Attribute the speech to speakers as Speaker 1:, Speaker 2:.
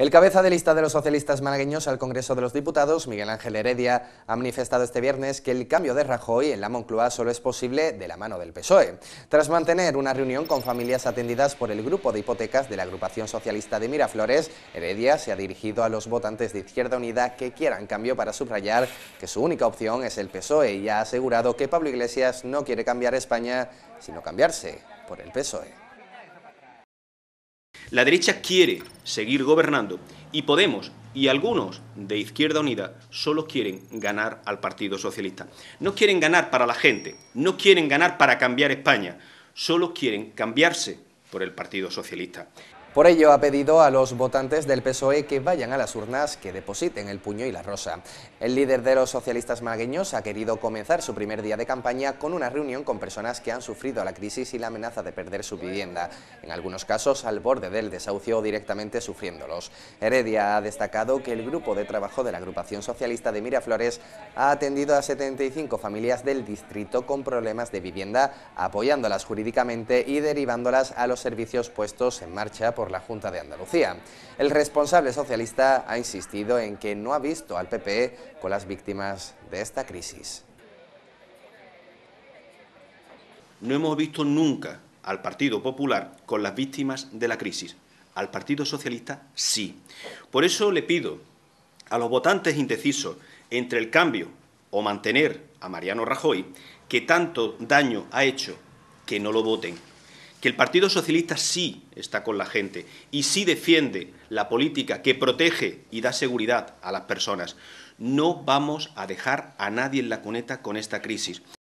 Speaker 1: El cabeza de lista de los socialistas malagueños al Congreso de los Diputados, Miguel Ángel Heredia, ha manifestado este viernes que el cambio de Rajoy en la Moncloa solo es posible de la mano del PSOE. Tras mantener una reunión con familias atendidas por el grupo de hipotecas de la agrupación socialista de Miraflores, Heredia se ha dirigido a los votantes de Izquierda Unida que quieran cambio para subrayar que su única opción es el PSOE y ha asegurado que Pablo Iglesias no quiere cambiar España, sino
Speaker 2: cambiarse por el PSOE. La derecha quiere seguir gobernando y Podemos y algunos de Izquierda Unida solo quieren ganar al Partido Socialista. No quieren ganar para la gente, no quieren ganar para cambiar España, solo quieren cambiarse por el Partido Socialista. Por ello, ha pedido a los
Speaker 1: votantes del PSOE que vayan a las urnas, que depositen el puño y la rosa. El líder de los socialistas magueños ha querido comenzar su primer día de campaña con una reunión con personas que han sufrido la crisis y la amenaza de perder su vivienda, en algunos casos al borde del desahucio o directamente sufriéndolos. Heredia ha destacado que el grupo de trabajo de la agrupación socialista de Miraflores ha atendido a 75 familias del distrito con problemas de vivienda, apoyándolas jurídicamente y derivándolas a los servicios puestos en marcha por por la Junta de Andalucía. El responsable socialista ha insistido en que no ha visto al PP e con las víctimas
Speaker 2: de esta crisis. No hemos visto nunca al Partido Popular con las víctimas de la crisis. Al Partido Socialista sí. Por eso le pido a los votantes indecisos entre el cambio o mantener a Mariano Rajoy, que tanto daño ha hecho, que no lo voten que el Partido Socialista sí está con la gente y sí defiende la política que protege y da seguridad a las personas. No vamos a dejar a nadie en la cuneta con esta crisis.